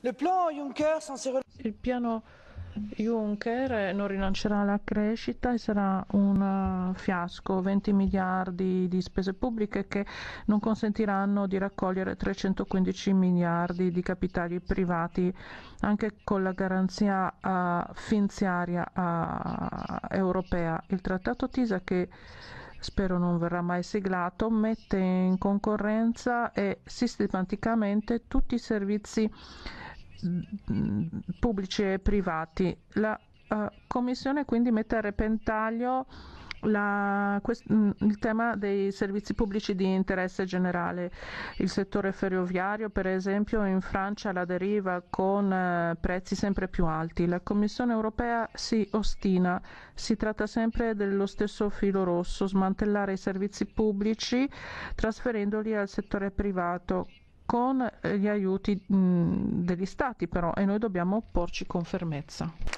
Il piano Juncker eh, non rilancerà la crescita e sarà un eh, fiasco, 20 miliardi di spese pubbliche che non consentiranno di raccogliere 315 miliardi di capitali privati, anche con la garanzia uh, finanziaria uh, europea. Il trattato TISA che spero non verrà mai siglato, mette in concorrenza e sistematicamente tutti i servizi Mm, pubblici e privati. La uh, Commissione quindi mette a repentaglio la, quest, mm, il tema dei servizi pubblici di interesse generale. Il settore ferroviario, per esempio, in Francia la deriva con eh, prezzi sempre più alti. La Commissione europea si ostina, si tratta sempre dello stesso filo rosso, smantellare i servizi pubblici trasferendoli al settore privato con eh, gli aiuti mh, degli Stati però e noi dobbiamo opporci con fermezza.